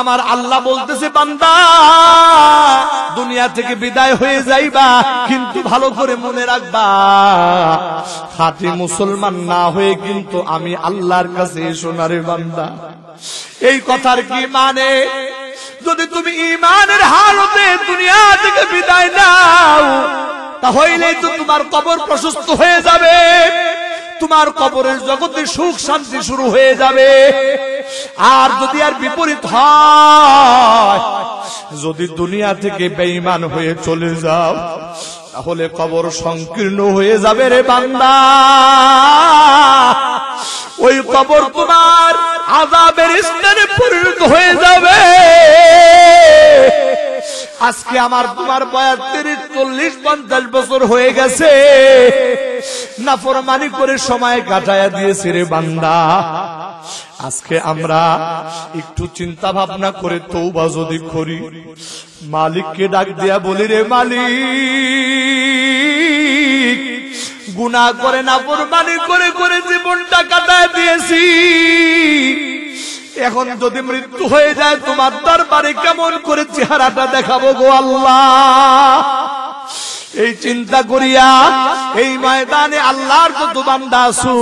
আমার আল্লাহ বলতেছে পান্দা দুনিয়া থেকে বিদায় হয়ে যাইবা কিন্তু ভালো করে মনে রাখবা হাতি মুসলমান না হয়ে কিন্তু আমি আল্লাহর কাছে সোনারে বান্দা এই কথার কি মানে যদি তুমি ইমানের হারতে দুনিয়া থেকে বিদায় নাও তা হইলেই তো তোমার কবর প্রশস্ত হয়ে যাবে তোমার কবরের জগতে সুখ শান্তি শুরু হয়ে যাবে আর যদি আর বিপরীত হয় যদি দুনিয়া থেকে বেঈমান হয়ে চলে যাও তাহলে কবর সংকীর্ণ হয়ে যাবে রে বান্দা ওই কবর তোমার আজাবের স্থানে পরিণত হয়ে যাবে আজকে আমার তোমার বয়স তিরিশ চল্লিশ পঞ্চাশ বছর হয়ে গেছে না ফরমানি করে সময় কাটায়া দিয়েছে রে বান্দা আজকে আমরা একটু চিন্তা ভাবনা করে তৌবা যদি করি মালিককে ডাক দিয়া বলি রে মালিক গুনা করে না ফরমানি করে করে জীবনটা কাটায় দিয়েছি এখন যদি মৃত্যু হয়ে যায় তোমার দরবারে কেমন করে চেহারাটা দেখাবো গো আল্লাহ এই চিন্তা করিয়া এই ময়দানে আল্লাহর কত বান্দা আসো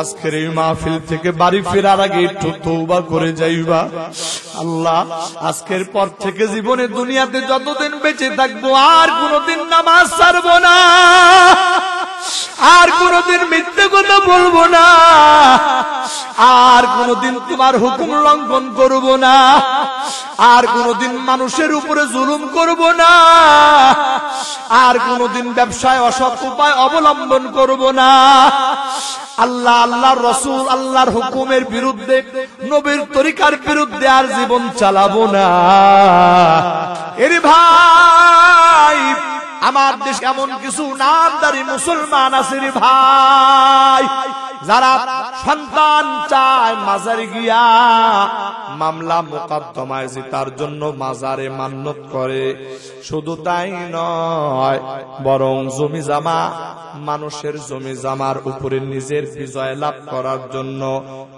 আজকের এই মাহফিল থেকে বাড়ি ফেরার আগে একটু তৌবা করে যাইবা আল্লাহ আজকের পর থেকে জীবনে দুনিয়াতে যতদিন বেঁচে থাকবো আর কোনোদিন নামাজ ছাড়বো না আর কোনদিন মিথ্যে কথা বলবো না আর কোনদিন তোমার হুকুম লঙ্ঘন করব না আর কোনদিন মানুষের উপরে জুলুম করব না আর কোনদিন ব্যবসায় অসৎ উপায় অবলম্বন করব না আল্লাহ আল্লাহর রসুল আল্লাহর হুকুমের বিরুদ্ধে নবীর তরিকার বিরুদ্ধে আর জীবন চালাবো না এর ভাই আমার দেশ এমন কিছু নামদারি মুসলমান সম্মান আছে রে ভাই যারা সন্তান চায় মাজার গিয়া মামলা মোকদ্দমায় যে তার জন্য মাজারে মান্য করে শুধু তাই নয় বরং জমি জামা মানুষের জমি জামার উপরে নিজের বিজয় লাভ করার জন্য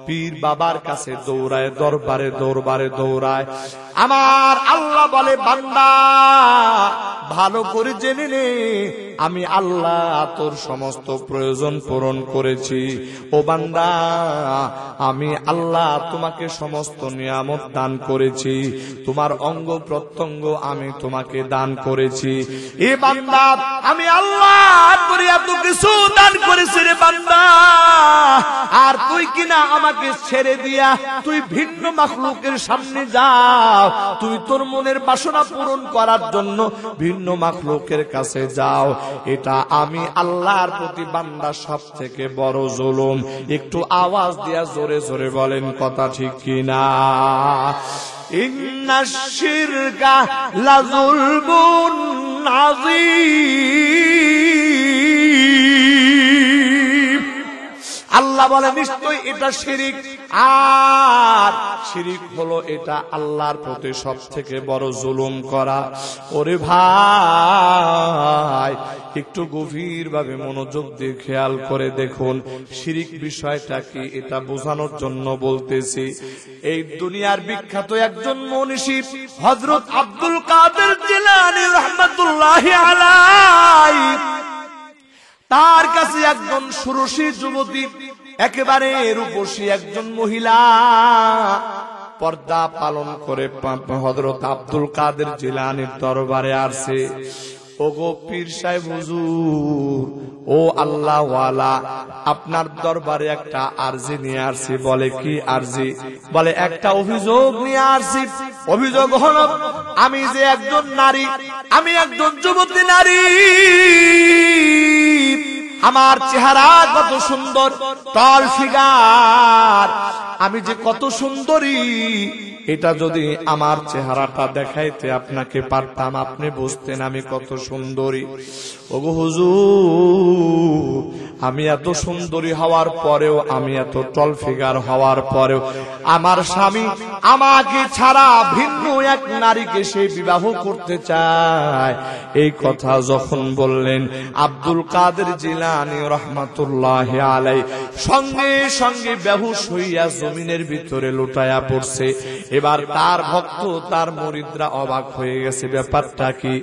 পীর বাবার কাছে দৌড়ায় দরবারে দৌড়বারে দৌড়ায় আমার আল্লাহ বলে বান্দা ভালো করে জেনে নে আমি আল্লাহ তোর সমস্ত প্রয়োজন পূরণ করেছি ও বান্দা আমি আল্লাহ তোমাকে সমস্ত নিয়ামত দান করেছি তোমার অঙ্গ প্রত্যঙ্গ আমি তোমাকে দান করেছি এ বান্দা আমি আল্লাহ কিছু দান করেছি রে বান্দা আর তুই কিনা আমাকে ছেড়ে দিয়া তুই ভিন্ন মাখলুকের সামনে যাও তুই তোর মনের বাসনা পূরণ করার জন্য ভিন্ন মাখলুকের কাছে যাও এটা আমি আল্লাহ আল্লাহর প্রতি বান্দা সব থেকে বড় জুলুম একটু আওয়াজ দিয়া জোরে জোরে বলেন কথা ঠিক কিনা ইন্না শিরকা লাজুলমুন আযীম আল্লাহ বলে নিশ্চয়ই এটা শিরিক আর শিরিক হলো এটা আল্লাহর প্রতি সব থেকে বড় জুলুম করা ওরে ভাই একটু গভীর ভাবে মনোযোগ দিয়ে খেয়াল করে দেখুন শিরিক বিষয়টা কি এটা বোঝানোর জন্য বলতেছি এই দুনিয়ার বিখ্যাত একজন মনীষী হজরত আব্দুল কাদের জিলানি রহমতুল্লাহ আলাই তার কাছে একজন ষোড়শী যুবতী একেবারে রূপসী একজন মহিলা পর্দা পালন করে হজরত আব্দুল কাদের জিলানির দরবারে আসছে ওগো পীর সাহেব হুজুর ও আল্লাহ ওয়ালা আপনার দরবারে একটা আরজি নিয়ে আসছি বলে কি আরজি বলে একটা অভিযোগ নিয়ে আসছি অভিযোগ হল আমি যে একজন নারী আমি একজন যুবতী নারী আমার চেহারা কত সুন্দর টল ফিগার আমি যে কত সুন্দরী এটা যদি আমার চেহারাটা দেখাইতে আপনাকে পারতাম আপনি বুঝতেন আমি কত সুন্দরী ওগো হুজু আমি এত সুন্দরী হওয়ার পরেও আমি এত টল ফিগার হওয়ার পরেও আমার স্বামী আমাকে ছাড়া ভিন্ন এক নারীকে সে বিবাহ করতে চায় এই কথা যখন বললেন আব্দুল কাদের জিলা সঙ্গে সঙ্গে বেহুশ হইয়া জমিনের ভিতরে পড়ছে এবার তার ভক্ত তার মরিদ্রা অবাক হয়ে গেছে ব্যাপারটা কি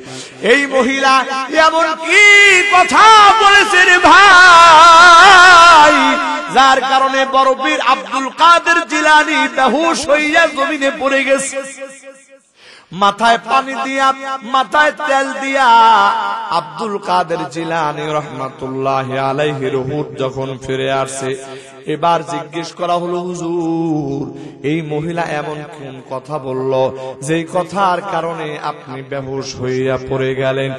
এই মহিলা এমন কি কথা বলেছে রে ভাই যার কারণে বড়বীর আব্দুল কাদের জিলানি বেহুশ হইয়া জমিনে পড়ে গেছে মাথায় পানি দিয়া মাথায় তেল দিয়া আব্দুল কাদের জিলানি রহমাতুল্লাহ আলাইহির হুট যখন ফিরে আসে এবার জিজ্ঞেস করা হলো হুজুর এই মহিলা এমন কোন কথা বলল যে কথার কারণে আপনি বেহুশ হইয়া পড়ে গেলেন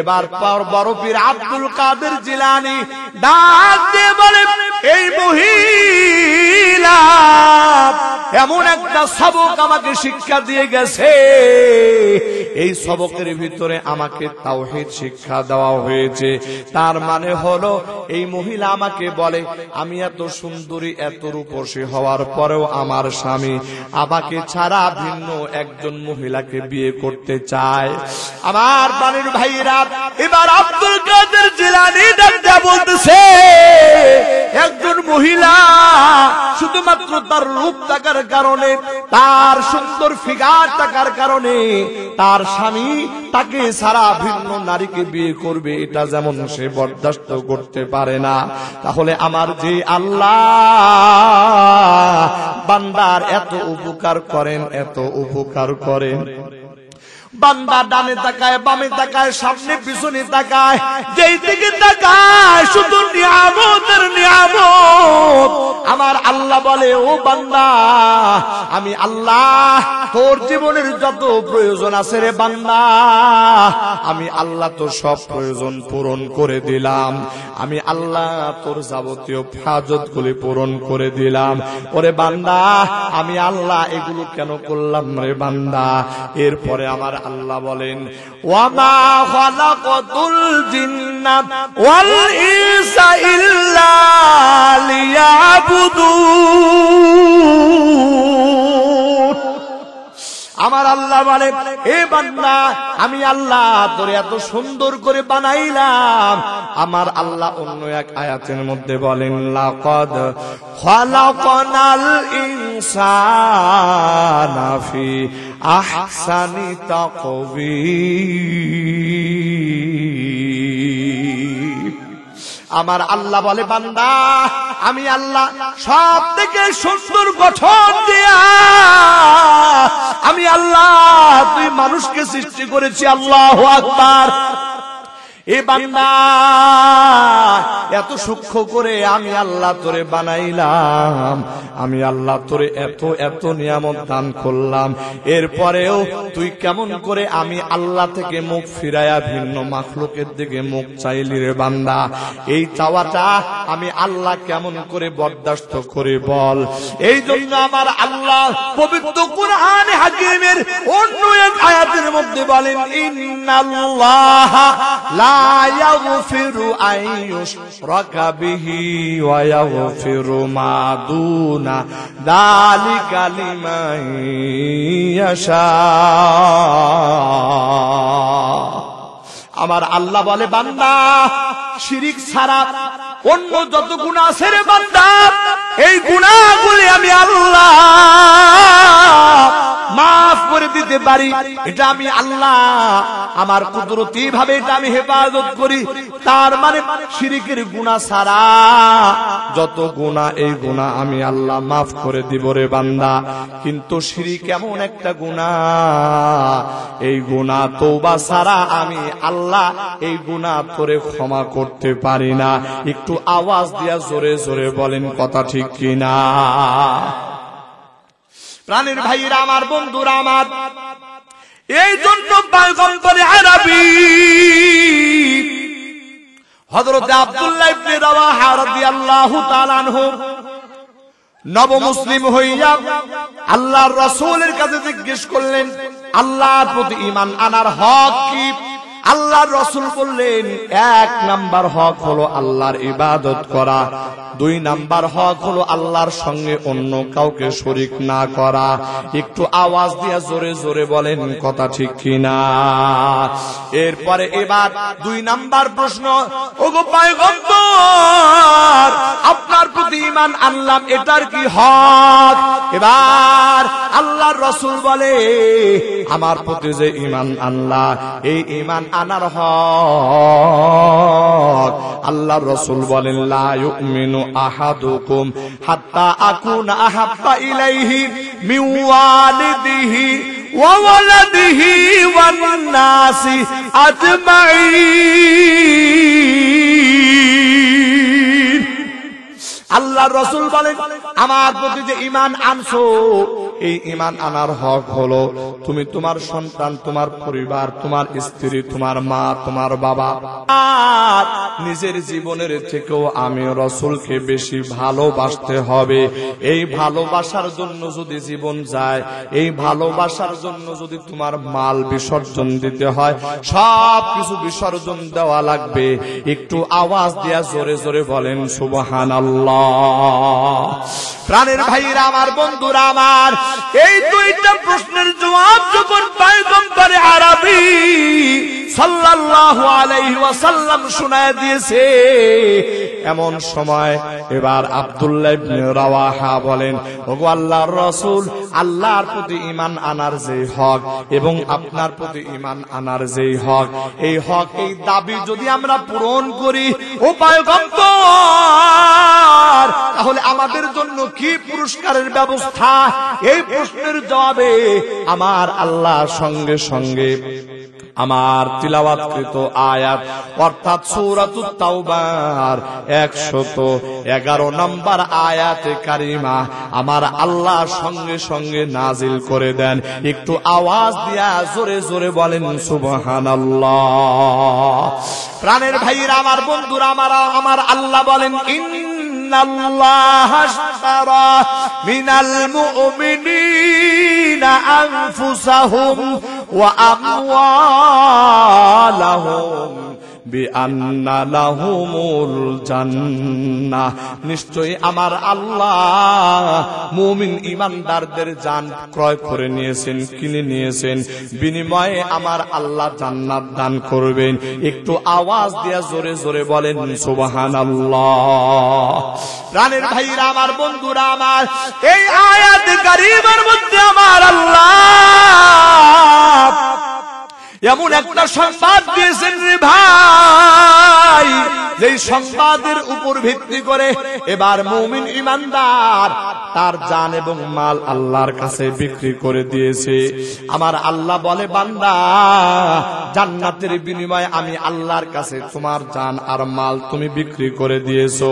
এবার পর বরফির আব্দুল কাদের জিলানি ডাক দিয়ে বলে এই মহিলা এমন একটা সবক আমাকে শিক্ষা দিয়ে গেছে এই সবকের ভিতরে আমাকে তাওহিদ শিক্ষা দেওয়া হয়েছে তার মানে হলো এই মহিলা আমাকে বলে আমি এত সুন্দরী এত রূপসী হওয়ার পরেও আমার স্বামী আমাকে ছাড়া ভিন্ন একজন মহিলাকে বিয়ে করতে চায় আমার বাড়ির ভাইরা এবার আব্দুল কাদের জিলানি ডাক্তার বলতেছে একজন মহিলা শুধুমাত্র তার রূপ থাকার কারণে তার সুন্দর ফিগার থাকার কারণে তার স্বামী তাকে সারা ভিন্ন নারীকে বিয়ে করবে এটা যেমন সে বরদাস্ত করতে পারে না তাহলে আমার যে আল্লাহ বান্দার এত উপকার করেন এত উপকার করেন বান্দা ডানে তাকায় বামে তাকায় সামনে পিছনে তাকায় যেই দিকে তাকায় শুধু নিয়ামতের নিয়ামত আমার আল্লাহ বলে ও বান্দা আমি আল্লাহ তোর জীবনের যত প্রয়োজন আছে রে বান্দা আমি আল্লাহ তোর সব প্রয়োজন পূরণ করে দিলাম আমি আল্লাহ তোর যাবতীয় হাজত গুলি পূরণ করে দিলাম ওরে বান্দা আমি আল্লাহ এগুলো কেন করলাম রে বান্দা এরপরে আমার আল্লাহ বলেন ওয়ামা খালাকাতুল জিন্না ওয়াল ইনসা ইল্লা আমার আল্লাহ বলে এ বান্দা আমি আল্লাহ তোর এত সুন্দর করে বানাইলাম আমার আল্লাহ অন্য এক আয়াতের মধ্যে বলেন লাকদ খলাকনাল ইনসানা ফি আহসানি তাকবীর আমার আল্লাহ বলে বান্দা আমি আল্লাহ সব থেকে সুন্দর গঠন দিয়া আমি আল্লাহ তুই মানুষকে সৃষ্টি করেছি আল্লাহ আকবার এ বান্দা এত সূক্ষ্ম করে আমি আল্লাহ তোরে বানাইলাম আমি আল্লাহ তোরে এত এত নিয়ামত দান করলাম এরপরেও তুই কেমন করে আমি আল্লাহ থেকে মুখ ফিরাইয়া ভিন্ন মাখলুকের দিকে মুখ চাইলি রে বান্দা এই চাওয়াটা আমি আল্লাহ কেমন করে বরদাস্ত করে বল এই জন্য আমার আল্লাহ পবিত্র কোরআন হাকিমের অন্য এক আয়াতের মধ্যে বলেন ইন্নাল্লাহ লা لا يغفر أن يشرك به ويغفر ما دون ذلك لمن يشاء আমার আল্লাহ বলে বান্দা শিরিক ছাড়া অন্য যত গুণা আছে রে বান্দা এই গুণাগুলি আমি আল্লাহ মাফ করে দিতে পারি এটা আমি আল্লাহ আমার কুদরতি ভাবে এটা আমি হেফাজত করি তার মানে শিরিকের গুণা সারা যত গুণা এই গুণা আমি আল্লাহ মাফ করে দিব রে বান্দা কিন্তু সিরি কেমন একটা গুণা এই গুণা তোবা সারা আমি আল্লাহ এই গুণা তোরে ক্ষমা করতে পারি না একটু আওয়াজ দিয়া জোরে জোরে বলেন কথা ঠিক কিনা প্রাণীর ভাইয়েরা আমার বন্ধুরা আমার এই জন্য হজরত আব্দুল্লাহ হইয়া আল্লাহর রাসূলের কাছে জিজ্ঞেস করলেন আল্লাহর প্রতি ঈমান আনার হক কি আল্লাহর রসুল বললেন এক নাম্বার হক হলো আল্লাহর ইবাদত করা দুই নাম্বার হক হলো আল্লাহর সঙ্গে অন্য কাউকে শরিক না করা একটু আওয়াজ দিয়া জোরে জোরে বলেন কথা ঠিক কিনা এরপরে এবার দুই নাম্বার প্রশ্ন আপনার প্রতি ইমান আনলাম এটার কি হক এবার আল্লাহর রসুল বলে আমার প্রতি যে ইমান আল্লাহ এই ইমান আনার হক আল্লাহ রসুল বলেন লা ইউমিনু আহাদুকুম হাত্তা আকুন আহাব্বা ইলাইহি মিন ওয়ালিদিহি ওয়া ওয়ালাদিহি ওয়ান নাসি আজমাইন আল্লাহ রসুল বলেন আমার প্রতি যে ইমান আনছো এই ইমান আনার হক হলো তুমি তোমার সন্তান তোমার পরিবার তোমার স্ত্রী তোমার মা তোমার বাবা আর নিজের জীবনের থেকেও আমি রসুলকে বেশি ভালোবাসতে হবে এই ভালোবাসার জন্য যদি জীবন যায় এই ভালোবাসার জন্য যদি তোমার মাল বিসর্জন দিতে হয় সব কিছু বিসর্জন দেওয়া লাগবে একটু আওয়াজ দিয়া জোরে জোরে বলেন সুবহান আল্লাহ প্রাণের ভাইরা আমার বন্ধুরা আমার এই দুইটা প্রশ্নের জবাব যখন পায়গম্বরে আরবি সাল্লাল্লাহু আলাইহি ওয়াসাল্লাম শুনায় দিয়েছে এমন সময় এবার আব্দুল্লাহ ইবনে রাওয়াহা বলেন ওগো আল্লাহর রাসূল আল্লাহর প্রতি ঈমান আনার যে হক এবং আপনার প্রতি ঈমান আনার যে হক এই হক এই দাবি যদি আমরা পূরণ করি ও পায়গম্বর তাহলে আমাদের জন্য জন্য কি পুরস্কারের ব্যবস্থা এই প্রশ্নের জবাবে আমার আল্লাহ সঙ্গে সঙ্গে আমার তিলাবাতকৃত আয়াত অর্থাৎ সৌরাত তাওবার একশত এগারো নম্বর আয়াতে কারিমা আমার আল্লাহ সঙ্গে সঙ্গে নাজিল করে দেন একটু আওয়াজ দিয়া জোরে জোরে বলেন সুবহান আল্লাহ প্রাণের ভাইরা আমার বন্ধুরা আমার আমার আল্লাহ বলেন إن الله اشترى من المؤمنين أنفسهم وأموالهم নিশ্চয় আমার আল্লাহ মুমিন ইমানদারদের যান ক্রয় করে নিয়েছেন কিনে নিয়েছেন বিনিময়ে আমার আল্লাহ জান্নাত দান করবেন একটু আওয়াজ দিয়া জোরে জোরে বলেন সুবাহান আল্লাহ প্রাণের ভাইরা আমার বন্ধুরা আমার এই আয়াত গরিবের মধ্যে আমার আল্লাহ এমন একটা সংবাদ দিয়েছেন রে ভাই যে সংবাদের উপর ভিত্তি করে এবার মুমিন ইমানদার তার জান এবং মাল আল্লাহর কাছে বিক্রি করে দিয়েছে আমার আল্লাহ বলে বান্দা জান্নাতের বিনিময়ে আমি আল্লাহর কাছে তোমার জান আর মাল তুমি বিক্রি করে দিয়েছো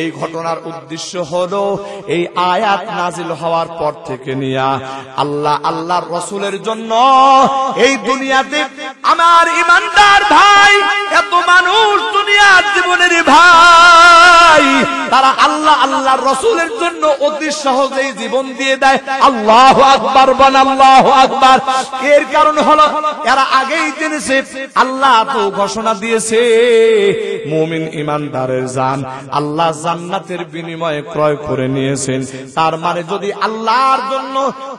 এই ঘটনার উদ্দেশ্য হলো এই আয়াত নাজিল হওয়ার পর থেকে নিয়া আল্লাহ আল্লাহর রসুলের জন্য এই দুনিয়াতে আমার ইমানদার ভাই এত মানুষ দুনিয়ার জীবনের ভাই তারা আল্লাহ আল্লাহ রসুলের জন্য অতি সহজেই জীবন দিয়ে দেয় আল্লাহ বান আল্লাহ এর কারণ হলো এরা আগেই জেনেছে আল্লাহ তো ঘোষণা দিয়েছে মুমিন ইমানদারের জান আল্লাহ জান্নাতের বিনিময়ে ক্রয় করে নিয়েছেন তার মানে যদি আল্লাহর জন্য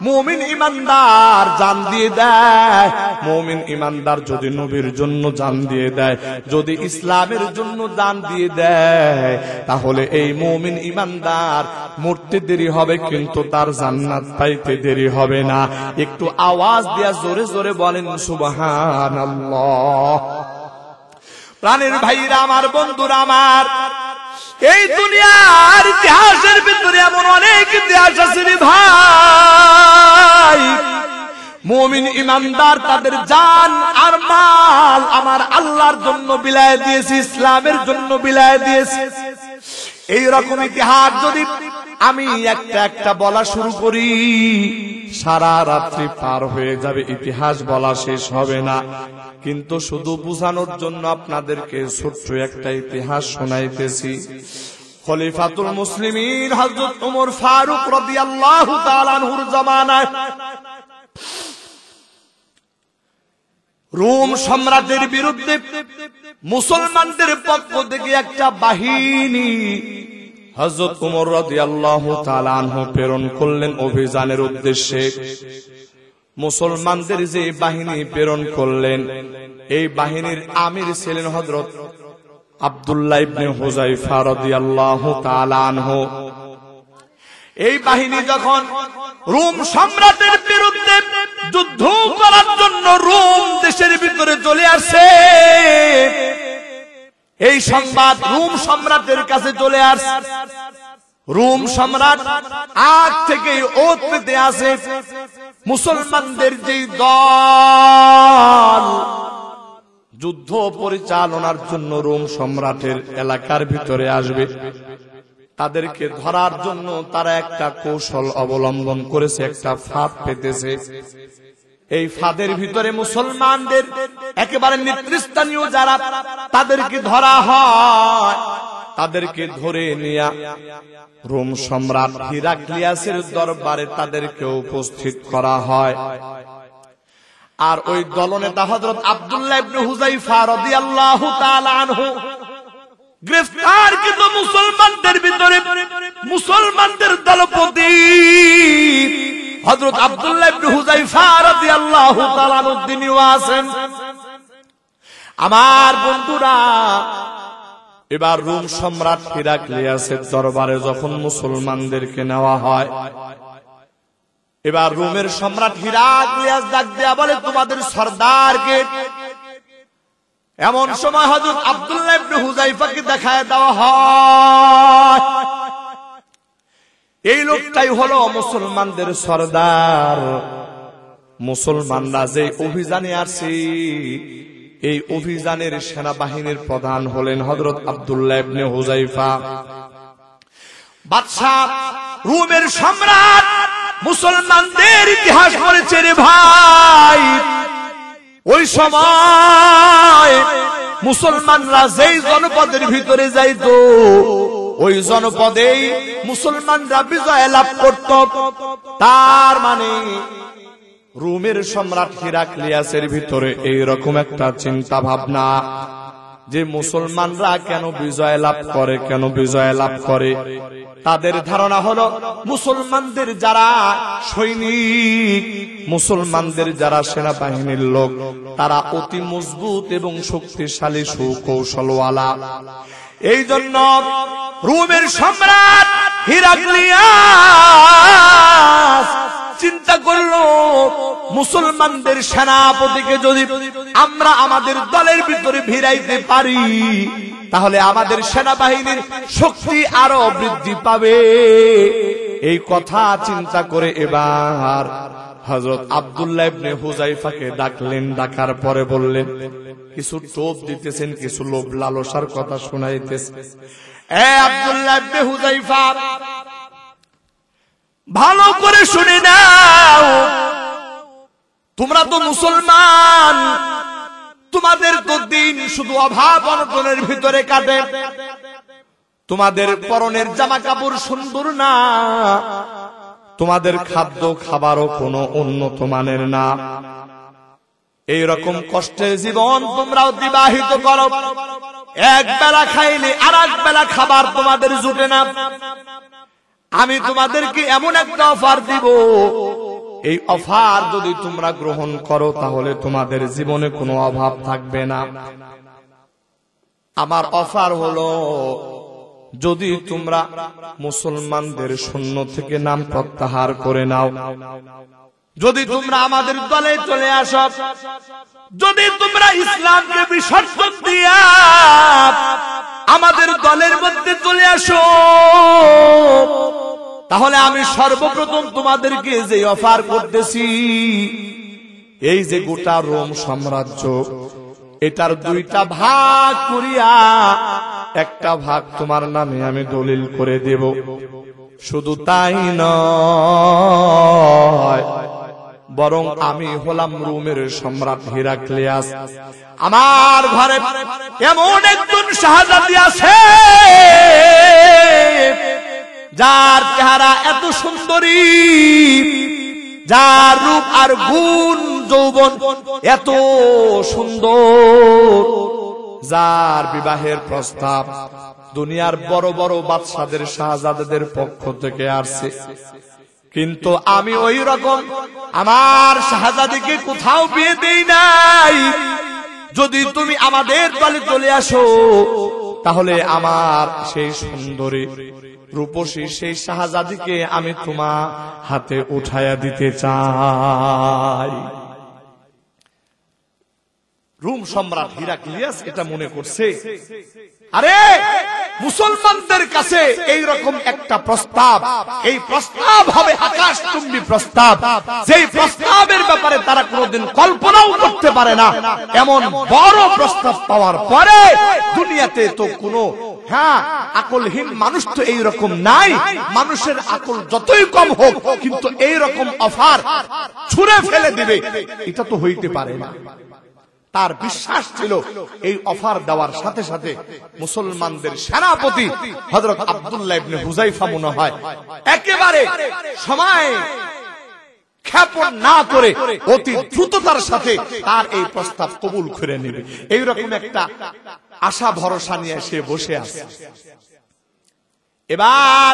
মুমিন ইমানদার জান দিয়ে দেয় মুমিন ইমানদার যদি নবীর জন্য জান দিয়ে দেয় যদি ইসলামের জন্য দান দিয়ে দেয় তাহলে এই মমিন ইমানদার মূর্তি দেরি হবে কিন্তু তার জান্নাত পাইতে দেরি হবে না একটু আওয়াজ দিয়া জোরে জোরে বলেন সুবাহান প্রাণের ভাইরা আমার বন্ধুরা আমার এই দুনিয়ার ইতিহাসের ভিতরে এমন অনেক ইতিহাস আছে ভাই মুমিন ইমানদার তাদের জান আর মাল আমার আল্লাহর জন্য বিলায় দিয়েছি ইসলামের জন্য বিলায় দিয়েছি এই রকম ইতিহাস যদি আমি একটা একটা বলা শুরু করি সারা রাত্রি পার হয়ে যাবে ইতিহাস বলা শেষ হবে না কিন্তু শুধু বুঝানোর জন্য আপনাদেরকে ছোট্ট একটা ইতিহাস শোনাইতেছি খলিফাতুল মুসলিমিন হজরত উমর ফারুক রবি আল্লাহ জমানায় রোম সম্রাটের বিরুদ্ধে মুসলমানদের পক্ষ থেকে একটা বাহিনী হজরত উমর রাজি আল্লাহ প্রেরণ করলেন অভিযানের উদ্দেশ্যে মুসলমানদের যে বাহিনী প্রেরণ করলেন এই বাহিনীর আমির ছিলেন হজরত আবদুল্লাহ ইবনে হুজাইফা রাদিয়াল্লাহু তাআলা আনহু এই বাহিনী যখন রোম সম্রাটের বিরুদ্ধে যুদ্ধ করার জন্য রোম দেশের ভিতরে চলে আসে এই সংবাদ রোম সম্রাটের কাছে চলে আসে রোম সম্রাট আগ থেকে ওতে আসে মুসলমানদের যে দল যুদ্ধ পরিচালনার জন্য রোম সম্রাটের এলাকার ভিতরে আসবে তাদেরকে ধরার জন্য তারা একটা কৌশল অবলম্বন করেছে একটা ফাঁদ পেতেছে এই ফাঁদের ভিতরে মুসলমানদের একেবারে নেতৃস্থানীয় যারা তাদেরকে ধরা হয় তাদেরকে ধরে নিয়া রোম সম্রাট হিরাক্লিয়াসের দরবারে তাদেরকে উপস্থিত করা হয় আর ওই দলনেতা হজরত আবদুল্লাহ ইবনে হুজাইফা রাদিয়াল্লাহু তাআলা আনহু গ্রেফতার কিন্তু মুসলমানদের ভিতরে মুসলমানদের দলপতি হজরত আব্দুল্লাহ ইবনে হুযায়ফা রাদিয়াল্লাহু তাআলা উদ্দিনীও আছেন আমার বন্ধুরা এবার রোম সম্রাট হিরাক্লিয়াসের দরবারে যখন মুসলমানদেরকে নেওয়া হয় এবার রোমের সম্রাট হিরাক্লিয়াস ডাক দেয়া বলে তোমাদের সর্দারকে এমন সময় হজর আব্দুল্লাহ হুজাইফাকে দেখায় দেওয়া হয় এই লোকটাই হলো মুসলমানদের সর্দার মুসলমানরা যে অভিযানে আসছে এই অভিযানের সেনাবাহিনীর প্রধান হলেন হজরত আবদুল্লাহ হুজাইফা বাদশাহ রুমের সম্রাট মুসলমানদের ইতিহাস করেছে রে ভাই ওই সময় মুসলমানরা যেই জনপদের ভিতরে যাইত ওই জনপদেই মুসলমানরা বিজয় লাভ করত তার মানে রুমের সম্রাট হিরাক্লিয়াসের ভিতরে এইরকম একটা চিন্তা ভাবনা যে মুসলমানরা কেন বিজয় লাভ করে কেন বিজয় লাভ করে তাদের ধারণা হলো মুসলমানদের যারা সৈনিক মুসলমানদের যারা সেনাবাহিনীর লোক তারা অতি মজবুত এবং শক্তিশালী সুকৌশলওয়ালা এই জন্য রুমের সম্রাট হিরাক্লিয়াস চিন্তা করলো মুসলমানদের সেনাপতিকে যদি আমরা আমাদের দলের ভিতরে ভিড়াইতে পারি তাহলে আমাদের সেনাবাহিনীর শক্তি আরো বৃদ্ধি পাবে এই কথা চিন্তা করে এবার হজরত আবদুল্লাহ হুজাইফাকে ডাকলেন ডাকার পরে বললেন কিছু টোপ দিতেছেন কিছু লোভ লালসার কথা শোনাইতেছে এ আবদুল্লাহ হুজাইফা ভালো করে শুনে নাও তোমরা তো মুসলমান তোমাদের তো দিন শুধু অভাব অনটনের ভিতরে কাটে তোমাদের পরনের জামা কাপড় সুন্দর না তোমাদের খাদ্য খাবারও কোনো উন্নত মানের না এই রকম কষ্টের জীবন তোমরা অতিবাহিত করো এক বেলা খাইলে আর এক বেলা খাবার তোমাদের জুটে না আমি তোমাদেরকে এমন একটা অফার দিব এই অফার যদি তোমরা গ্রহণ করো তাহলে তোমাদের জীবনে কোনো অভাব থাকবে না আমার অফার হলো যদি তোমরা মুসলমানদের শূন্য থেকে নাম প্রত্যাহার করে নাও যদি তোমরা আমাদের দলে চলে আস যদি তোমরা ইসলামকে বিসর্জন দিয়া আমাদের দলের মধ্যে চলে আসো তাহলে আমি সর্বপ্রথম তোমাদেরকে যে অফার করতেছি এই যে গোটা রোম সাম্রাজ্য এটার দুইটা ভাগ করিয়া একটা ভাগ তোমার নামে আমি দলিল করে দেব শুধু তাই নয় বরং আমি হলাম রোমের সম্রাট হিরাক্লিয়াস আমার ঘরে এমন একজন শাহজাদি আছে যার চেহারা এত সুন্দরী যার রূপ আর গুণ যৌবন এত সুন্দর যার বিবাহের প্রস্তাব দুনিয়ার বড় বড় বাদশাদের শাহজাদাদের পক্ষ থেকে আসছে কিন্তু আমি ওই রকম আমার শাহজাদিকে কোথাও বিয়ে দেই নাই যদি তুমি আমাদের দলে চলে আসো তাহলে আমার সেই সুন্দরী রূপসী সেই শাহজাদিকে আমি তোমার হাতে উঠাইয়া দিতে চাই রুম সম্রাট হিরাক্লিয়াস এটা মনে করছে আরে মুসলমানদের কাছে এই রকম একটা প্রস্তাব এই প্রস্তাব হবে আকাশ চুম্বী প্রস্তাব সেই প্রস্তাবের ব্যাপারে তারা কোনদিন কল্পনাও করতে পারে না এমন বড় প্রস্তাব পাওয়ার পরে দুনিয়াতে তো কোনো হ্যাঁ আকলহীন মানুষ তো এই রকম নাই মানুষের আকল যতই কম হোক কিন্তু এই রকম অফার ছুঁড়ে ফেলে দিবে এটা তো হইতে পারে না তার বিশ্বাস ছিল এই অফার দেওয়ার সাথে সাথে মুসলমানদের সেনাপতি হজরত আবদুল্লাহ ইবনে হুজাইফা মনে হয় একেবারে সময় না করে অতি দ্রুততার সাথে তার এই প্রস্তাব কবুল করে নেবে এইরকম একটা আশা ভরসা নিয়ে সে বসে আছে এবার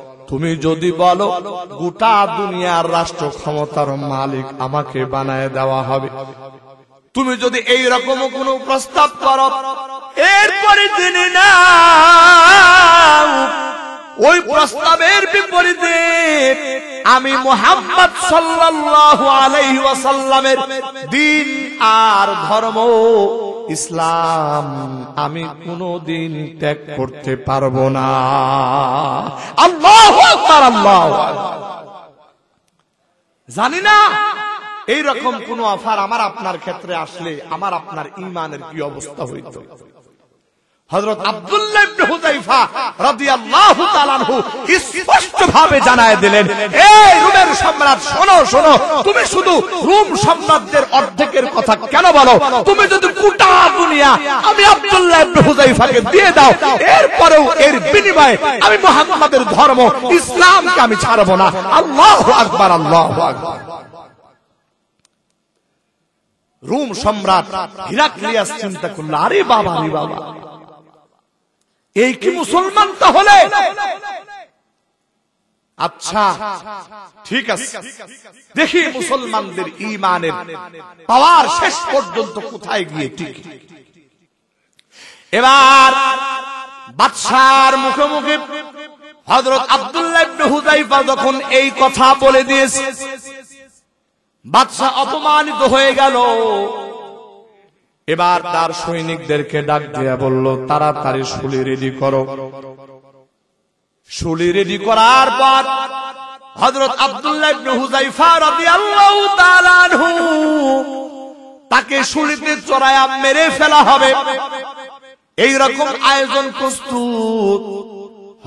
তুমি যদি বলো গোটা দুনিয়ার রাষ্ট্র ক্ষমতার মালিক আমাকে বানায় দেওয়া হবে তুমি যদি এই রকম কোনো প্রস্তাব করো এরপরে তিনি না ওই প্রস্তাবের বিপরীতে আমি মোহাম্মদ সাল্লাহ আলাইহি ওয়াসাল্লামের দিন আর ধর্ম ইসলাম আমি কোনদিন ত্যাগ করতে পারবো না জানি না এইরকম কোন অফার আমার আপনার ক্ষেত্রে আসলে আমার আপনার ইমানের কি অবস্থা হইত হজরত আব্দুল্লাহ জানায় দিলেন এই রুমের সম্রাট শোনো শোনো তুমি শুধু রুম সম্রাটদের অর্ধেকের কথা কেন বলো তুমি যদি গোটা দুনিয়া আমি আব্দুল্লাহ ইবনে হুযায়ফাকে দিয়ে দাও এরপরেও এর বিনিময়ে আমি মহাত্মাদের ধর্ম ইসলামকে আমি ছাড়বো না আল্লাহ আকবার আল্লাহ আকবার রোম সম্রাট হিরাক্লিয়াস চিন্তা করলো আরে বাবা আরে বাবা এই কি মুসলমান তাহলে আচ্ছা ঠিক আছে দেখি মুসলমানদের ইমানের পাওয়ার শেষ পর্যন্ত কোথায় গিয়ে ঠিক এবার বাদশার মুখে মুখে হজরত আব্দুল্লাহ যখন এই কথা বলে দিয়েছে বাদশাহ অপমানিত হয়ে গেল এবার তার সৈনিকদেরকে ডাক দিয়া বলল তারা তাড়াতাড়ি শুলি রেডি করো শুলি রেডি করার পর হজরত আব্দুল্লাহ তাকে শুলিতে চড়ায়া মেরে ফেলা হবে এই রকম আয়োজন প্রস্তুত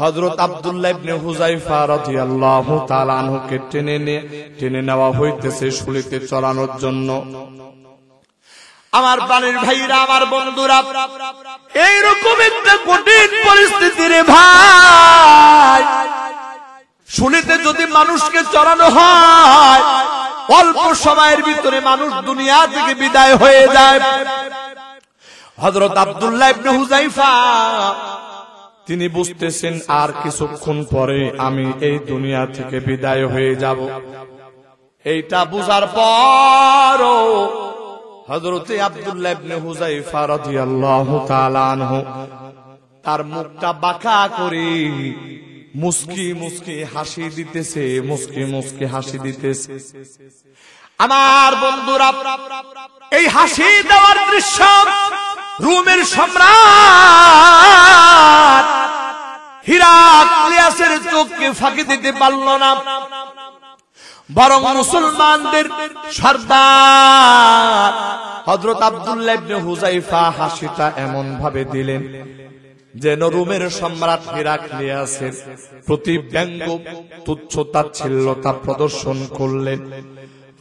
হজরত আব্দুল্লাহ টেনে নেওয়া হইতেছে শুলিতে চড়ানোর জন্য আমার বাড়ির ভাইরা আমার বন্ধুরা এইরকম একটা কঠিন পরিস্থিতি রে ভাই শুনিতে যদি মানুষকে চড়ানো হয় অল্প সময়ের ভিতরে মানুষ দুনিয়া থেকে বিদায় হয়ে যায় হজরত আবদুল্লাহ তিনি বুঝতেছেন আর কিছুক্ষণ পরে আমি এই দুনিয়া থেকে বিদায় হয়ে যাব এইটা বুঝার পর হজরতে আবদুল্লাহ ইবনে তার মুখটা বাঁকা করে মুসকি মুসকি হাসি দিতেছে মুসকি মুসকি হাসি দিতেছে আমার বন্ধুরা এই হাসি দেওয়ার দৃশ্য রুমের সম্রাট হীরা চোখকে ফাঁকি দিতে পারল না বরং মুসলমানদের সর্দার হজরত আবদুল্লাহ হুজাইফা হাসিটা এমন ভাবে দিলেন যেন রোমের সম্রাট হিরাক্লিয়াসের প্রতি ব্যঙ্গ তুচ্ছতা ছিল্লতা প্রদর্শন করলেন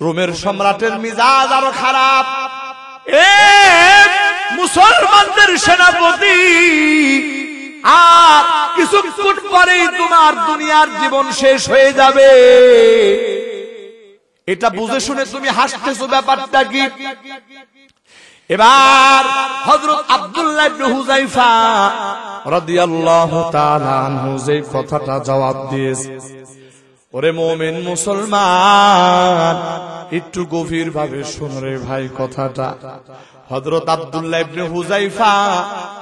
রোমের সম্রাটের মিজাজ আরো খারাপ এ মুসলমানদের সেনাপতি আর কিছুক্ষণ পরেই তোমার দুনিয়ার জীবন শেষ হয়ে যাবে এটা বুঝে শুনে তুমি হাসতেছো ব্যাপারটা কি এবার হজরত আব্দুল্লাহ যে কথাটা জবাব দিয়েছে ওরে মোমেন মুসলমান একটু গভীর ভাবে শোন রে ভাই কথাটা হজরত আব্দুল্লাহ হুজাইফা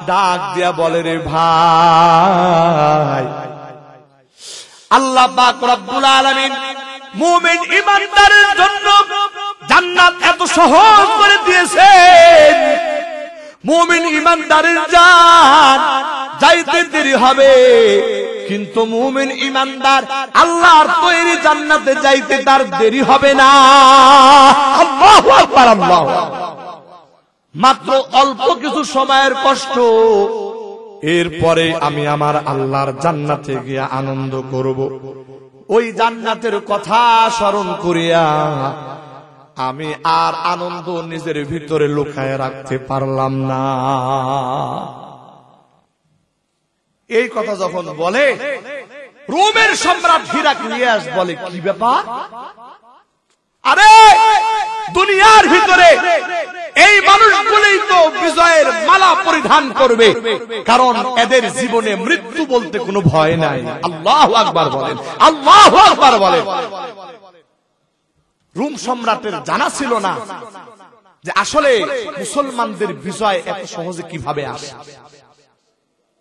ডাক দিয়া বলে রে ভাই আল্লাহ পাক রব্বুল মুমিন ইমানদারের জন্য জান্নাত এত সহজ করে দিয়েছে মুমিন ইমানদারের জান যাইতে দেরি হবে কিন্তু মুমিন ইমানদার আল্লাহর তৈরি জান্নাতে যাইতে তার দেরি হবে না মাত্র অল্প কিছু সময়ের কষ্ট এরপরে আমি আমার আল্লাহর জান্নাতে গিয়ে আনন্দ করব ওই জান্নাতের কথা স্মরণ করিয়া আমি আর আনন্দ নিজের ভিতরে লুকায় রাখতে পারলাম না এই কথা যখন বলে রোমের সম্রাট হিরাক নিয়ে বলে কি ব্যাপার আরে দুনিয়ার ভিতরে এই মানুষগুলোই তো বিজয়ের মালা পরিধান করবে কারণ এদের জীবনে মৃত্যু বলতে কোনো ভয় নাই আল্লাহ আকবার বলেন আল্লাহ আকবার বলেন রুম সম্রাটের জানা ছিল না যে আসলে মুসলমানদের বিজয় এত সহজে কিভাবে আসে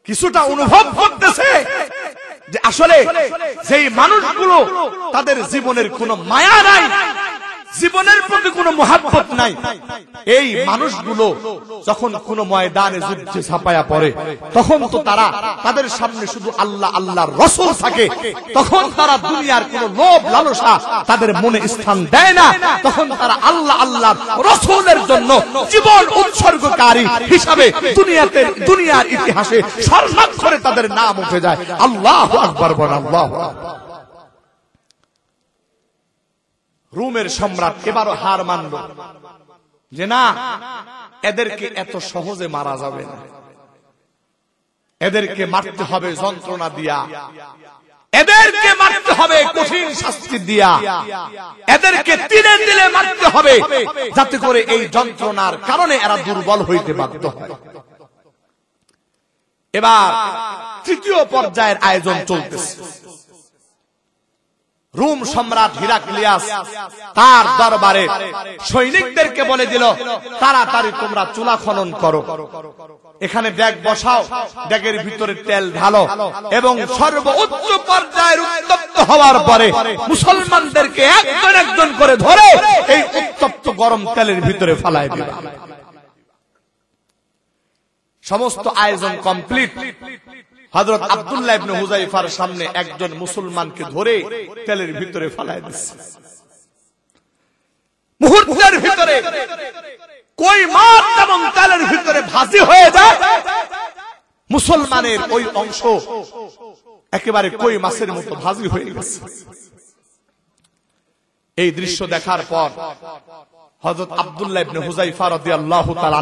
কিছুটা অনুভব করতেছে যে আসলে সেই মানুষগুলো তাদের জীবনের কোনো মায়া নাই জীবনের প্রতি কোনো মহাব্বত নাই এই মানুষগুলো যখন কোন ময়দানে যুদ্ধে ছাপায়া পড়ে তখন তো তারা তাদের সামনে শুধু আল্লাহ আল্লাহর রসল থাকে তখন তারা দুনিয়ার কোন লোভ লালসা তাদের মনে স্থান দেয় না তখন তারা আল্লাহ আল্লাহর রসলের জন্য জীবন উৎসর্গকারী হিসাবে দুনিয়াতে দুনিয়ার ইতিহাসে সর্বাক্ষরে তাদের নাম উঠে যায় আল্লাহ আকবর বল আল্লাহ রুমের সম্রাট এবারও হার মানল যে না এদেরকে এত সহজে মারা যাবে না এদেরকে মারতে হবে যন্ত্রণা দিয়া এদেরকে মারতে হবে কঠিন শাস্তি দিয়া এদেরকে তিনে দিলে মারতে হবে যাতে করে এই যন্ত্রণার কারণে এরা দুর্বল হইতে বাধ্য হয় এবার তৃতীয় পর্যায়ের আয়োজন চলতেছে রুম সম্রাট হিরাকলিয়াস তার দরবারে সৈনিকদেরকে বলে দিল তাড়াতাড়ি তোমরা চুলা খনন করো এখানে ব্যাগ বসাও ব্যাগের ভিতরে তেল ঢালো এবং সর্বোচ্চ পর্যায়ের উত্তপ্ত হওয়ার পরে মুসলমানদেরকে একজন একজন করে ধরে এই উত্তপ্ত গরম তেলের ভিতরে ফেলায় দিল সমস্ত আয়োজন কমপ্লিট হজরত আবদুল্লাহ হুজাইফার সামনে একজন মুসলমানকে ধরে তেলের ভিতরে ফালায় দিচ্ছে মুহূর্তের ভিতরে কই মার তেমন তেলের ভিতরে ভাসি হয়ে যায় মুসলমানের ওই অংশ একেবারে কই মাসের মতো ভাজি হয়ে গেছে এই দৃশ্য দেখার পর হজরত আবদুল্লাহ ইবনে হুজাইফা রাদিয়াল্লাহু তাআলা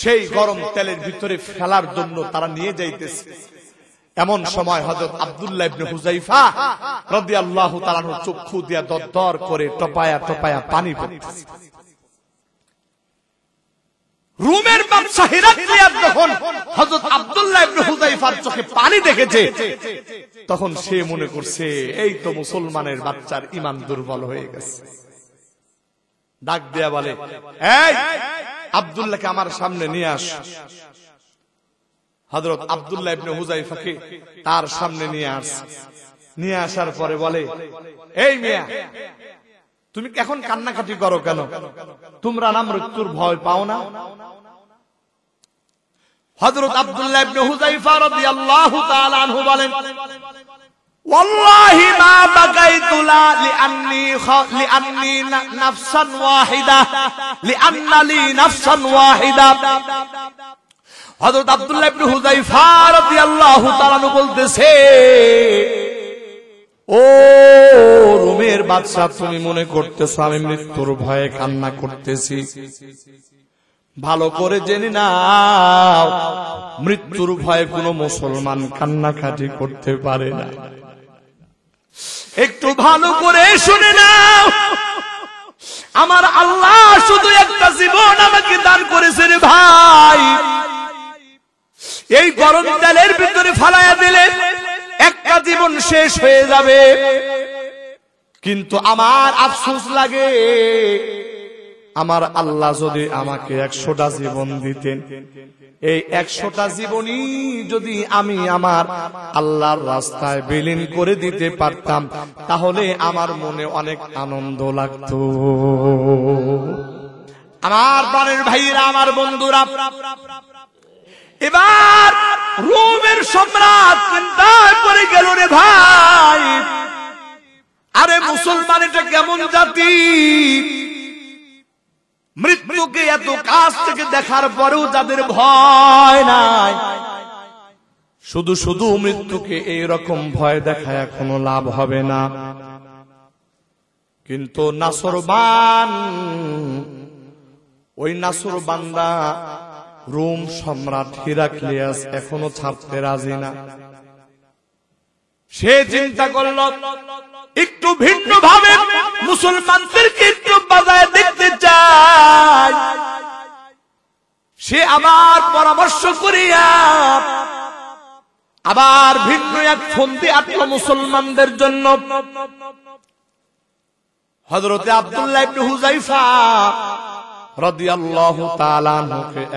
সেই গরম তেলের ভিতরে ফেলার জন্য তারা নিয়ে যাইতেছে এমন সময় হজরত চক্ষু দিয়া করে টপায়া টপায়া পানি আব্দুল্লাহ চোখে পানি দেখেছে তখন সে মনে করছে এই তো মুসলমানের বাচ্চার ইমান দুর্বল হয়ে গেছে ডাক দেয়া বলে আবদুল্লাহকে আমার সামনে নিয়ে আস হজরত আবদুল্লাহ ইবনে হুজাইফাকে তার সামনে নিয়ে আস নিয়ে আসার পরে বলে এই মিয়া তুমি এখন কান্নাকাটি করো কেন তোমরা না মৃত্যুর ভয় পাও না হজরত আবদুল্লাহ ইবনে হুজাইফা রাদিয়াল্লাহু তাআলা আনহু বলেন والله ما بقيت لا لأني, خ... لأني نفسا واحدة لأن لي نفسا واحدة ও রুমের বাদশা তুমি মনে করতেছো আমি মৃত্যুর ভয়ে কান্না করতেছি ভালো করে জেনে না মৃত্যুর ভয়ে কোনো মুসলমান কান্নাকাটি করতে পারে না একটু ভালো করে শুনে নাও আমার আল্লাহ শুধু একটা জীবন আমাকে দান করেছেন ভাই এই গরম তেলের ভিতরে ফালাইয়া দিলে একটা জীবন শেষ হয়ে যাবে কিন্তু আমার আফসোস লাগে আমার আল্লাহ যদি আমাকে একশোটা জীবন দিতেন এই একশোটা জীবনই যদি আমি আমার আল্লাহর রাস্তায় বিলীন করে দিতে পারতাম তাহলে আমার মনে অনেক আনন্দ লাগত আমার বাড়ির ভাইয়েরা আমার বন্ধুরা এবার রোমের সম্রাট চিন্তা করে গেল রে ভাই আরে মুসলমান এটা কেমন জাতি মৃত্যুকে এত কাছ থেকে দেখার পরেও যাদের ভয় নাই শুধু শুধু মৃত্যুকে এই রকম ভয় দেখায় এখনো লাভ হবে না কিন্তু নাসরবান ওই নাসর বান্দা রোম সম্রাট হিরাক্লিয়াস এখনো ছাড়তে রাজি না সে চিন্তা করল একটু ভিন্ন ভাবে মুসলমানদেরকে একটু বাজায় দেখতে চায় সে আবার পরামর্শ করিয়া আবার ভিন্ন এক ফন্দি আটল মুসলমানদের জন্য হজরতে আবদুল্লাহ হুজাইফা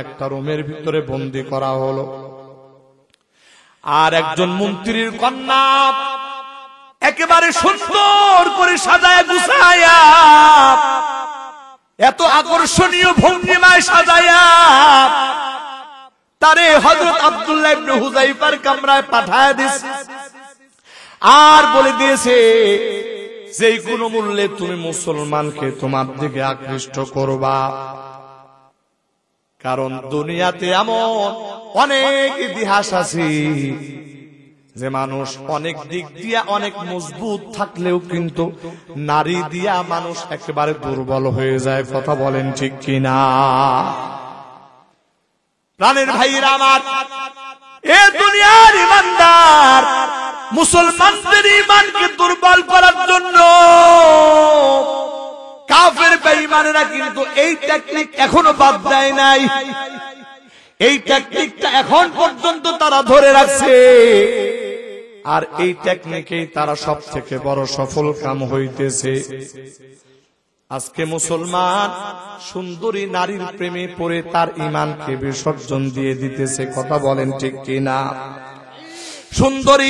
একটা রুমের ভিতরে বন্দী করা হলো আর একজন মন্ত্রীর কন্যা একেবারে সুন্দর করে সাজায় গুছায়া এত আকর্ষণীয় ভঙ্গিমায় সাজায়া তারে হজরত আব্দুল্লাহ হুজাইফার কামরায় পাঠায় দিছে আর বলে দিয়েছে যে কোনো মূল্যে তুমি মুসলমানকে তোমার দিকে আকৃষ্ট করবা কারণ দুনিয়াতে এমন অনেক ইতিহাস আছে যে মানুষ অনেক দিক দিয়া অনেক মজবুত থাকলেও কিন্তু নারী দিয়া মানুষ একেবারে দুর্বল হয়ে যায় কথা বলেন ঠিক কিনা রানের ভাইরা আমার এ দুনিয়ার ইমানদার মুসলমানদের ইমানকে দুর্বল করার জন্য কাফের বেঈমানেরা কিন্তু এই টেকনিক এখনো বাদ দেয় নাই এই টেকনিকটা এখন পর্যন্ত তারা ধরে রাখছে আর এই টেকনিকে তারা সব থেকে বড় সফল কাম হইতেছে আজকে মুসলমান সুন্দরী নারীর প্রেমে পড়ে তার ইমানকে বিসর্জন দিয়ে দিতেছে কথা বলেন ঠিক কিনা সুন্দরী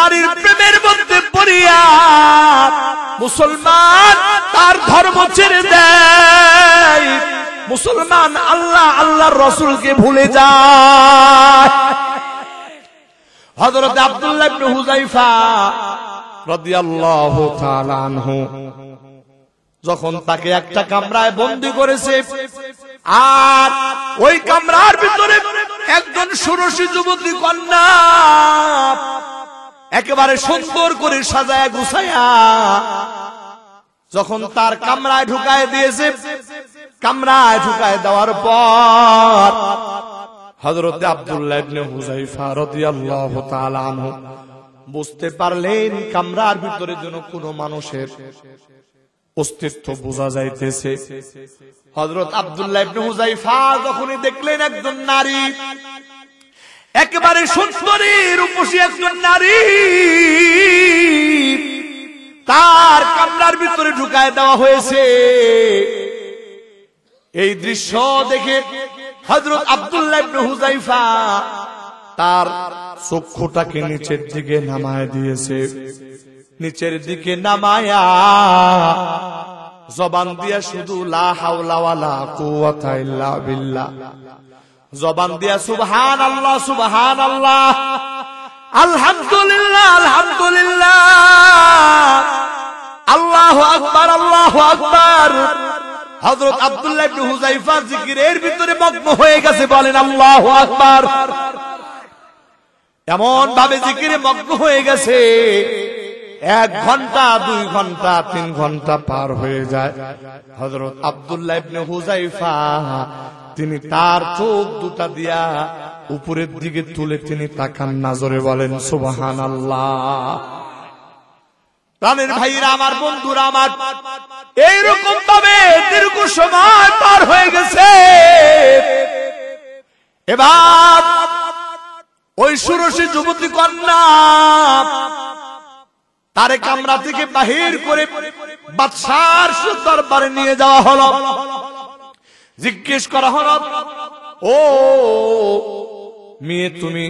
নারীর প্রেমের মধ্যে পড়িয়া মুসলমান তার ধর্ম ছেড়ে দেয় মুসলমান আল্লাহ আল্লাহর রসুলকে ভুলে যায় হজরত আবদুল্লাহ যখন তাকে একটা কামরায় বন্দি করেছে আর ওই কামরার ভিতরে একজন ষোড়শী যুবতী কন্যা একেবারে সুন্দর করে সাজায় গুছায়া যখন তার কামরায় ঢুকায় দিয়েছে কামরায় ঢুকায় দেওয়ার পর হজরত আব্দুল্লাহ বুঝতে পারলেন কামরার ভিতরে যেন কোন মানুষের অস্তিত্ব বোঝা যাইতেছে হজরত আবদুল্লাহ ইবনে যখনই দেখলেন একজন নারী একেবারে সুন্দরীর উপসী একজন নারী তার কামরার ভিতরে ঢুকায় দেওয়া হয়েছে এই দৃশ্য দেখে হজরত আবদুল্লাহ হুজাইফা তার চক্ষুটাকে নিচের দিকে নামায় দিয়েছে নিচের দিকে নামায়া জবান দিয়া শুধু লা হাওলাওয়ালা কুয়াতা জবান দিয়া সুবহান আল্লাহ সুবহান আল্লাহ আলহামদুলিল্লাহ আলহামদুলিল্লাহ আল্লাহ আকবার আল্লাহ আকবার হজরত আব্দুল্লাহ ইবনে হুযায়ফা জিকিরের ভিতরে মগ্ন হয়ে গেছে বলেন আল্লাহু আকবার এমন ভাবে জিকিরে মগ্ন হয়ে গেছে এক ঘন্টা দুই ঘন্টা তিন ঘন্টা পার হয়ে যায় হজরত আবদুল্লাহ ইবনে হুজাইফা তিনি তার চোখ দুটা দিয়া উপরের দিকে তুলে তিনি তাকান নাজরে বলেন সুবাহান আল্লাহ প্রাণের ভাইরা আমার বন্ধুরা আমার এইরকম ভাবে দীর্ঘ সময় পার হয়ে গেছে এবার ওই সুরসী যুবতী কন্যা তারে কামরা থেকে বাহির করে বাদশার দরবারে নিয়ে যাওয়া হলো জিজ্ঞেস করা হল ও মেয়ে তুমি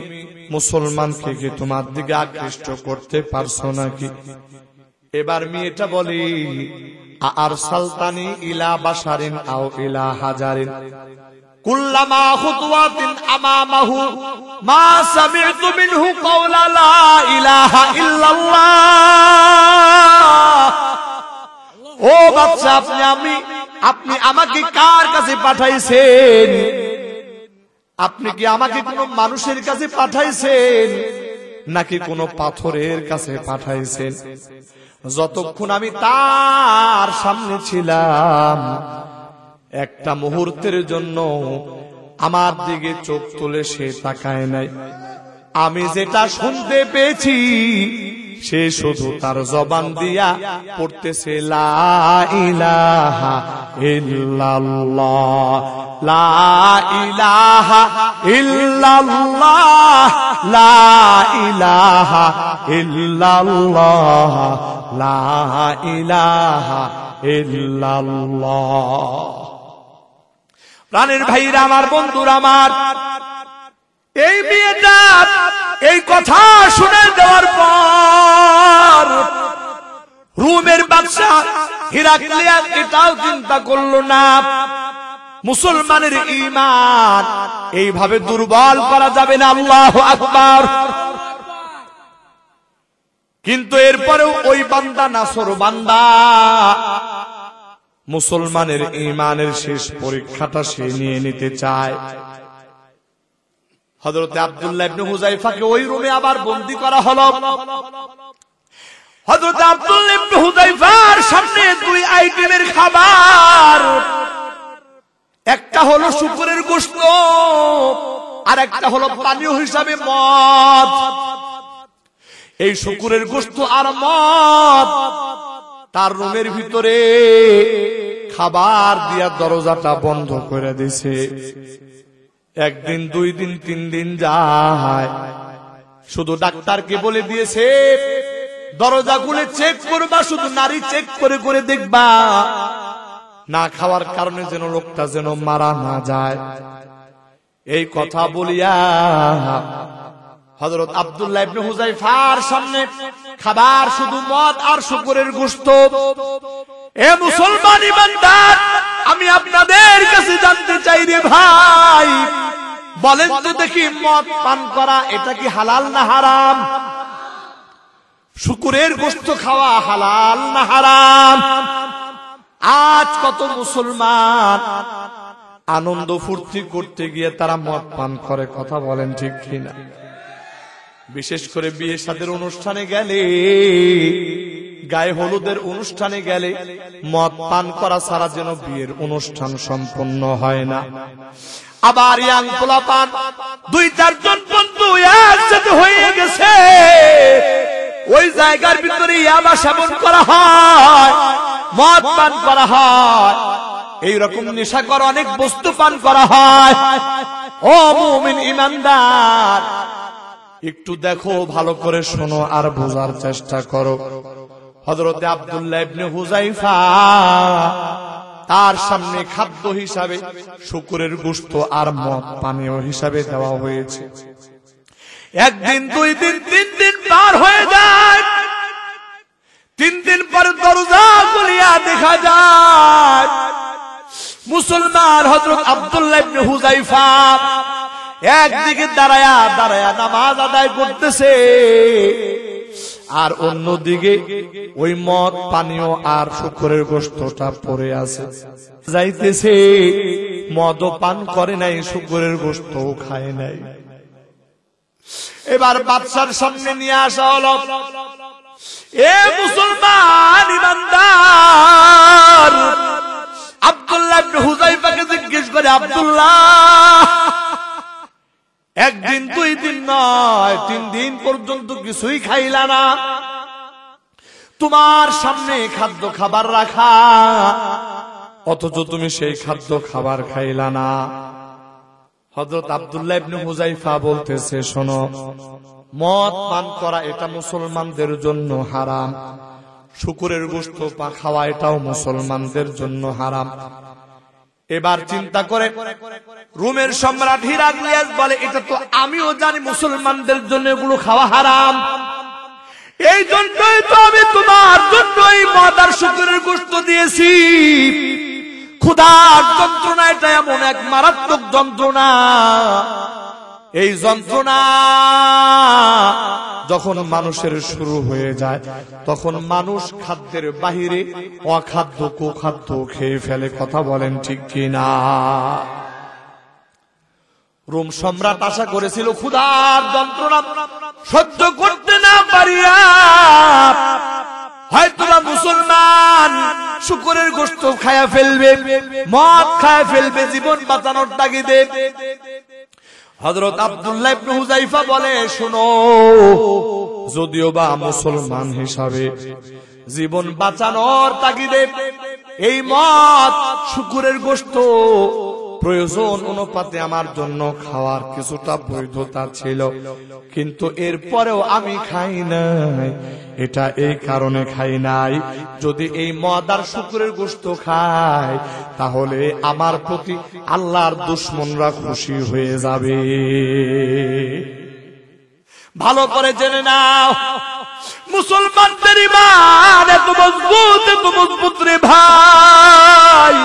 মুসলমানকে কি তোমার দিকে আকৃষ্ট করতে পারছো নাকি এবার মেয়েটা বলি আর সালতানি ইলা বাসারিন আও ইলা হাজারিন কুল্লামা খুতওয়াতিন আমামাহু মা সামি'তু মিনহু কওলা লা ইলাহা ইল্লাল্লাহ ও বাচ্চা আপনি আমি আপনি আমাকে কার কাছে পাঠাইছেন আপনি কি আমাকে কোন মানুষের কাছে পাঠাইছেন নাকি কোনো পাথরের কাছে পাঠাইছেন যতক্ষণ আমি তার সামনে ছিলাম একটা মুহূর্তের জন্য আমার দিকে চোখ তুলে সে তাকায় নাই আমি যেটা শুনতে পেয়েছি সে শুধু তার জবান দিয়া পড়তেছে লাইলাহা ইল্লাল্লাহ প্রাণের ভাইরা আমার বন্ধুর আমার এই মেয়েটা এই কথা শুনে দেওয়ার পর রুমের বাচ্চা হিরাক্লিয়া এটাও চিন্তা করলো না মুসলমানের ইমান এইভাবে দুর্বল করা যাবে না আল্লাহ আকবর কিন্তু এরপরেও ওই বান্দা নাসর বান্দা মুসলমানের ইমানের শেষ পরীক্ষাটা সে নিয়ে নিতে চায় হজরতে আবদুল্লাহ হুজাইফাকে ওই রুমে আবার বন্দি করা হল হজরত আবদুল্লাহ হুজাইফার সামনে দুই আইটেমের খাবার হলো শুকুরের গোস্ত আর একটা হলো পানীয় হিসাবে মদ এই শুকুরের গোস্ত আর মদ তার রুমের ভিতরে খাবার দিয়ার দরজাটা বন্ধ করে দিছে একদিন দুই দিন তিন দিন যায় শুধু ডাক্তারকে বলে দিয়েছে দরজা খুলে চেক করবা শুধু নারী চেক করে করে দেখবা না খাওয়ার কারণে যেন লোকটা যেন মারা না যায় এই কথা বলিয়া হজরত আবদুল্লাহ ইবনে সামনে খাবার শুধু মদ আর শুকুরের গুস্ত এ মুসলমান ইমানদার আমি আপনাদের কাছে জানতে চাই রে ভাই বলেন তো দেখি মদ পান করা এটা কি হালাল না হারাম শুকুরের গোস্ত খাওয়া হালাল না হারাম আজ কত মুসলমান আনন্দ ফুর্তি করতে গিয়ে তারা মদ পান করে কথা বলেন ঠিক কিনা বিশেষ করে বিয়ে সাদের অনুষ্ঠানে গেলে গায়ে হলুদের অনুষ্ঠানে গেলে মদ পান করা ছাড়া যেন বিয়ের অনুষ্ঠান সম্পন্ন হয় না আবার ইয়াং পান দুই চারজন বন্ধু একসাথে হয়ে গেছে ওই জায়গার ভিতরে ইয়াবা সেবন করা হয় মদ পান করা হয় এইরকম নেশাকর অনেক বস্তু পান করা হয় ও ইমানদার একটু দেখো ভালো করে শোনো আর বোঝার চেষ্টা করো হজরতে আবদুল্লাহ হুজাইফা তার সামনে খাদ্য হিসাবে শুকুরের গুস্ত আর মদ পানীয় হিসাবে দেওয়া হয়েছে একদিন দুই দিন তিন দিন পার হয়ে যায় তিন দিন পর দরজা খুলিয়া দেখা যায় মুসলমান হজরত আব্দুল্লাহ হুজাইফা একদিকে দাঁড়ায়া দাঁড়ায়া নামাজ আদায় করতেছে আর অন্যদিকে ওই মদ পানীয় আর শুকরের গোষ্ঠটা পরে আছে যাইতেছে মদ পান করে নাই শুকরের গোষ্ঠ খায় নাই এবার বাচ্চার সামনে নিয়ে আসা হলো এ মুসলমান ইমানদার আব্দুল্লাহ হুজাইফাকে জিজ্ঞেস করে আব্দুল্লাহ একদিন দুই দিন নয় তিন দিন পর্যন্ত কিছুই খাইলা না তোমার সামনে খাদ্য খাবার রাখা অথচ তুমি সেই খাদ্য খাবার খাইলা না হজরত আবদুল্লাহ ইবনে হুজাইফা বলতেছে শোনো মদ পান করা এটা মুসলমানদের জন্য হারাম শুকুরের গোস্ত পা খাওয়া এটাও মুসলমানদের জন্য হারাম এবার চিন্তা করে রুমের সম্রাট হিরাক বলে এটা তো আমিও জানি মুসলমানদের জন্য এগুলো খাওয়া হারাম এই জন্যই তো আমি তোমার জন্যই মাদার শুকুরের গোস্ত দিয়েছি ক্ষুধার যন্ত্রণা এটা এমন এক মারাত্মক যন্ত্রণা এই যন্ত্রণা যখন মানুষের শুরু হয়ে যায় তখন মানুষ খাদ্যের বাহিরে অখাদ্য কুখাদ্য খেয়ে ফেলে কথা বলেন ঠিক কিনা রোম সম্রাট আশা করেছিল ক্ষুধার যন্ত্রণা সহ্য করতে না পারিয়া হয়তো মুসলমান শুকুরের গোস্ত খায়া ফেলবে মদ খায়া ফেলবে জীবন বাঁচানোর তাগিদে হজরত আবদুল্লাহ বলে শোনো যদিও বা মুসলমান হিসাবে জীবন বাঁচানোর তাগিদে এই মত শুকুরের গোস্ত প্রয়োজন অনুপাতে আমার জন্য খাওয়ার কিছুটা বৈধতা ছিল কিন্তু এরপরেও আমি খাই নাই এটা এই কারণে খাই নাই যদি এই মদার শুকুরের গোস্ত খাই তাহলে আমার প্রতি আল্লাহর দুশ্মনরা খুশি হয়ে যাবে ভালো করে জেনে নাও মুসলমানদের ইমান এত মজবুত এত মজবুত রে ভাই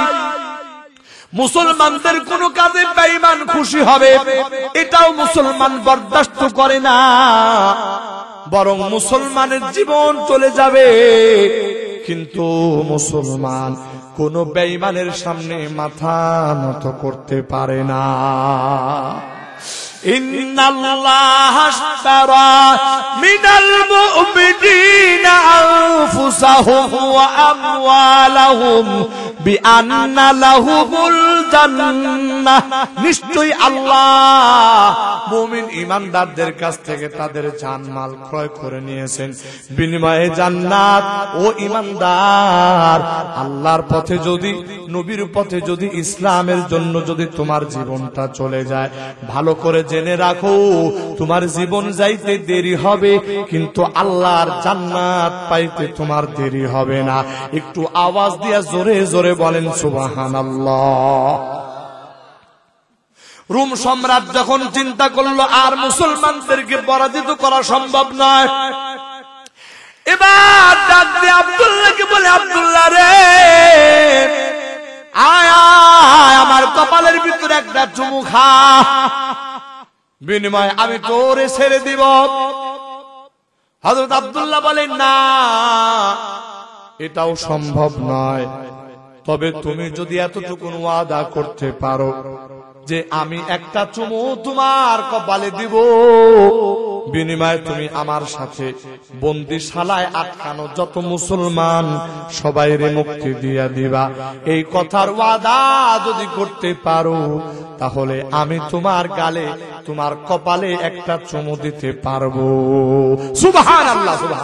মুসলমানদের কোনো কাজে বেঈমান খুশি হবে এটাও মুসলমান বরদাস্ত করে না বরং মুসলমানের জীবন চলে যাবে কিন্তু মুসলমান কোন বেঈমানের সামনে মাথা নত করতে পারে না إن الله اشترى من المؤمنين أنفسهم وأموالهم بأن لهم الجنة নিশ্চয়ই আল্লাহ মুমিন ইমানদারদের কাছ থেকে তাদের জানমাল ক্রয় করে নিয়েছেন বিনিময়ে জান্নাত ও ইমানদার আল্লাহর পথে যদি নবীর পথে যদি ইসলামের জন্য যদি তোমার জীবনটা চলে যায় ভালো করে জেনে রাখো তোমার জীবন যাইতে দেরি হবে কিন্তু আল্লাহর জান্নাত পাইতে তোমার দেরি হবে না একটু আওয়াজ দিয়া জোরে জোরে বলেন সুবাহান আল্লাহ রুম সম্রাট যখন চিন্তা করলো আর মুসলমানদেরকে পরাজিত করা সম্ভব নয় এবার আমার কপালের ভিতরে একটা চুমু খা বিনিময় আমি তোরে ছেড়ে দিব হজরত আবদুল্লাহ বলেন না এটাও সম্ভব নয় তবে তুমি যদি এতটুকু আদা করতে পারো যে আমি একটা চুমু তোমার কপালে দিব বিনিময় তুমি আমার সাথে বন্দিশালায় আটকানো যত মুসলমান সবাই রে মুক্তি দিয়া দিবা এই কথার ওয়াদা যদি করতে পারো তাহলে আমি তোমার গালে তোমার কপালে একটা চুমু দিতে পারবো সুবাহ আল্লাহ সুবাহ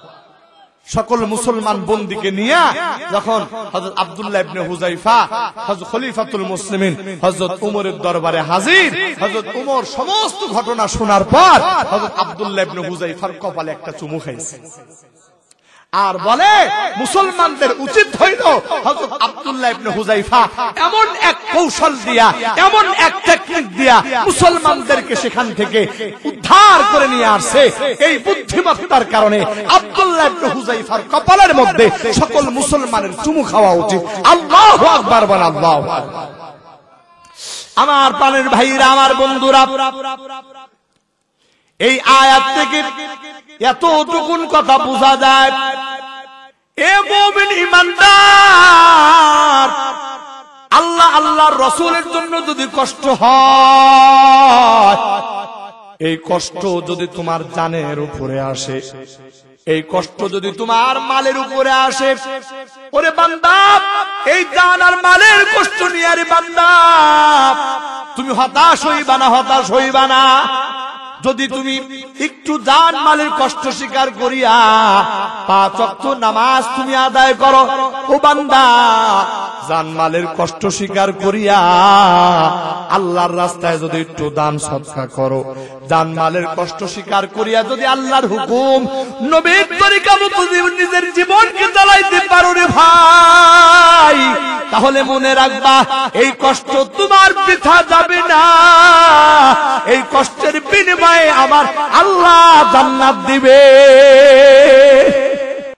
সকল মুসলমান বন্দীকে নিয়ে যখন হজরত আবদুল্লাহ ইবনে হুজাইফা হজরত খলিফাতুল মুসলিমিন হজরত উমরের দরবারে হাজির হজরত উমর সমস্ত ঘটনা শোনার পর হজরত আবদুল্লাহ ইবনে হুজাইফার কপালে একটা চুমু খাইছে আর বলে মুসলমানদের উচিত হইল হজরত আব্দুল্লাহ ইবনে হুজাইফা এমন এক কৌশল দিয়া এমন এক টেকনিক দিয়া মুসলমানদেরকে সেখান থেকে উদ্ধার করে নিয়ে আসছে এই বুদ্ধিমত্তার কারণে আব্দুল্লাহ ইবনে হুজাইফার কপালের মধ্যে সকল মুসলমানের চুমু খাওয়া উচিত আল্লাহু আকবার বল আল্লাহু আকবার আমার প্রাণের ভাইরা আমার বন্ধুরা এই আয়াত থেকে এত টুকুন কথা বোঝা যায় এ ইমানদার আল্লাহ আল্লাহ রসুলের জন্য যদি কষ্ট হয় এই কষ্ট যদি তোমার জানের উপরে আসে এই কষ্ট যদি তোমার মালের উপরে আসে ওরে বান্দা এই জানার মালের কষ্ট নিয়ে আরে বান্দা তুমি হতাশ হইবা না হতাশ হইবা না যদি তুমি একটু দান মালের কষ্ট স্বীকার করিয়া পাঁচ অক্ত নামাজ তুমি আদায় করো ও বান্দা দান মালের কষ্ট স্বীকার করিয়া আল্লাহর রাস্তায় যদি একটু দান সৎকা করো দান মালের কষ্ট স্বীকার করিয়া যদি আল্লাহর হুকুম নবী মোতাবেক তরিকা মুকুজিব নিজের জীবনকে চালাইতে পারো রে ভাই তাহলে মনে রাখবা এই কষ্ট তোমার বৃথা যাবে না এই কষ্টের বিনিময়ে আমার আল্লাহ জান্নাত দিবে